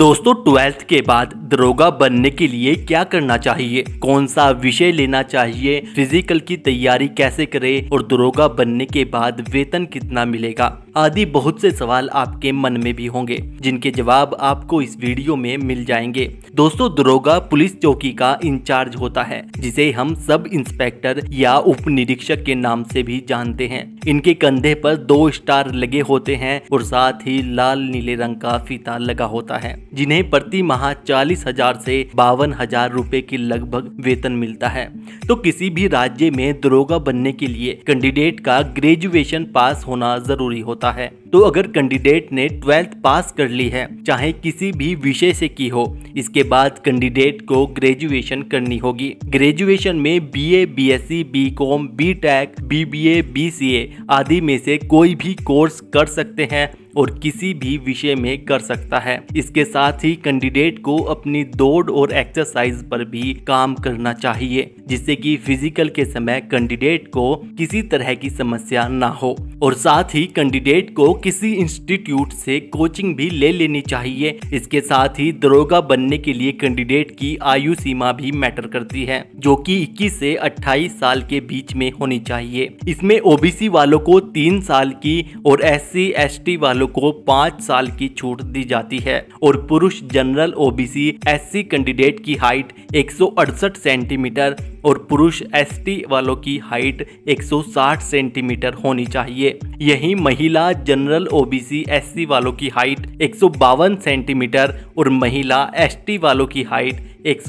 दोस्तों ट्वेल्थ के बाद दरोगा बनने के लिए क्या करना चाहिए कौन सा विषय लेना चाहिए फिजिकल की तैयारी कैसे करें और दरोगा बनने के बाद वेतन कितना मिलेगा आदि बहुत से सवाल आपके मन में भी होंगे जिनके जवाब आपको इस वीडियो में मिल जाएंगे दोस्तों दरोगा पुलिस चौकी का इंचार्ज होता है जिसे हम सब इंस्पेक्टर या उप निरीक्षक के नाम से भी जानते हैं इनके कंधे पर दो स्टार लगे होते हैं और साथ ही लाल नीले रंग का फीता लगा होता है जिन्हें प्रति माह चालीस हजार से बावन हजार रूपए की लगभग वेतन मिलता है तो किसी भी राज्य में दरोगा बनने के लिए कैंडिडेट का ग्रेजुएशन पास होना जरूरी होता होता है तो अगर कैंडिडेट ने ट्वेल्थ पास कर ली है चाहे किसी भी विषय से की हो इसके बाद कैंडिडेट को ग्रेजुएशन करनी होगी ग्रेजुएशन में BA, BSc, BCom, BTech, BBA, BCA आदि में से कोई भी कोर्स कर सकते हैं और किसी भी विषय में कर सकता है इसके साथ ही कैंडिडेट को अपनी दौड़ और एक्सरसाइज पर भी काम करना चाहिए जिससे कि फिजिकल के समय कैंडिडेट को किसी तरह की समस्या ना हो और साथ ही कैंडिडेट को किसी इंस्टीट्यूट से कोचिंग भी ले लेनी चाहिए इसके साथ ही दरोगा बनने के लिए कैंडिडेट की आयु सीमा भी मैटर करती है जो कि 21 से 28 साल के बीच में होनी चाहिए इसमें ओबीसी वालों को तीन साल की और एस सी वालों को पाँच साल की छूट दी जाती है और पुरुष जनरल ओबीसी सी कैंडिडेट की हाइट एक सेंटीमीटर और पुरुष एसटी वालों की हाइट 160 सेंटीमीटर होनी चाहिए यहीं महिला जनरल ओबीसी एससी वालों की हाइट एक सेंटीमीटर और महिला एसटी वालों की हाइट एक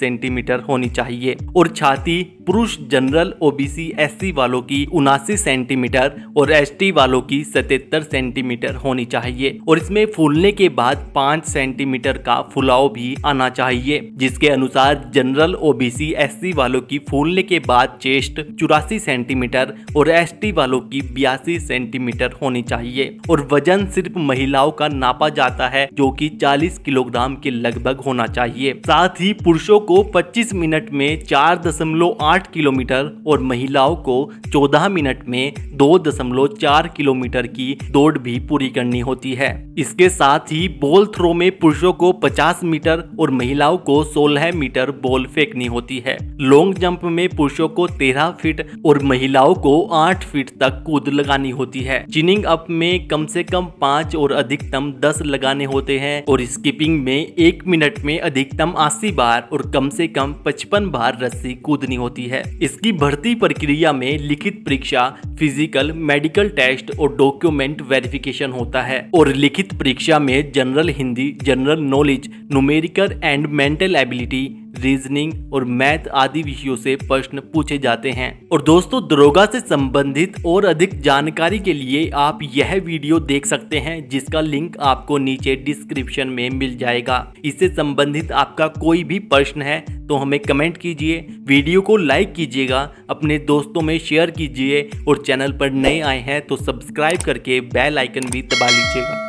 सेंटीमीटर होनी चाहिए और छाती पुरुष जनरल ओबीसी एससी वालों की उनासी सेंटीमीटर और एसटी वालों की सतहत्तर सेंटीमीटर होनी चाहिए और इसमें फूलने के बाद पाँच सेंटीमीटर का फुलाव भी आना चाहिए जिसके अनुसार जनरल ओबीसी एससी वालों की फूलने के बाद चेस्ट चौरासी सेंटीमीटर और एसटी वालों की बयासी सेंटीमीटर होनी चाहिए और वजन सिर्फ महिलाओं का नापा जाता है जो की चालीस किलोग्राम के लगभग होना चाहिए साथ ही पुरुषों को 25 मिनट में 4.8 किलोमीटर और महिलाओं को 14 मिनट में 2.4 किलोमीटर की दौड़ भी पूरी करनी होती है इसके साथ ही बॉल थ्रो में पुरुषों को 50 मीटर और महिलाओं को 16 मीटर बॉल फेंकनी होती है लॉन्ग जंप में पुरुषों को 13 फीट और महिलाओं को 8 फीट तक कूद लगानी होती है चिनिंग अप में कम से कम पाँच और अधिकतम दस लगाने होते हैं और स्कीपिंग में एक मिनट में अधिकतम कम 80 बार और कम से कम 55 बार रस्सी कूदनी होती है इसकी भर्ती प्रक्रिया में लिखित परीक्षा फिजिकल मेडिकल टेस्ट और डॉक्यूमेंट वेरिफिकेशन होता है और लिखित परीक्षा में general Hindi general knowledge numerical and mental ability reasoning और मैथ आदि विषयों से प्रश्न पूछे जाते हैं और दोस्तों दरोगा से संबंधित और अधिक जानकारी के लिए आप यह वीडियो देख सकते हैं जिसका लिंक आपको नीचे डिस्क्रिप्शन में मिल जाएगा इससे संबंधित आपका कोई भी प्रश्न है तो हमें कमेंट कीजिए वीडियो को लाइक कीजिएगा अपने दोस्तों में शेयर कीजिए और चैनल पर नए आए हैं तो सब्सक्राइब करके बेल आइकन भी दबा लीजिएगा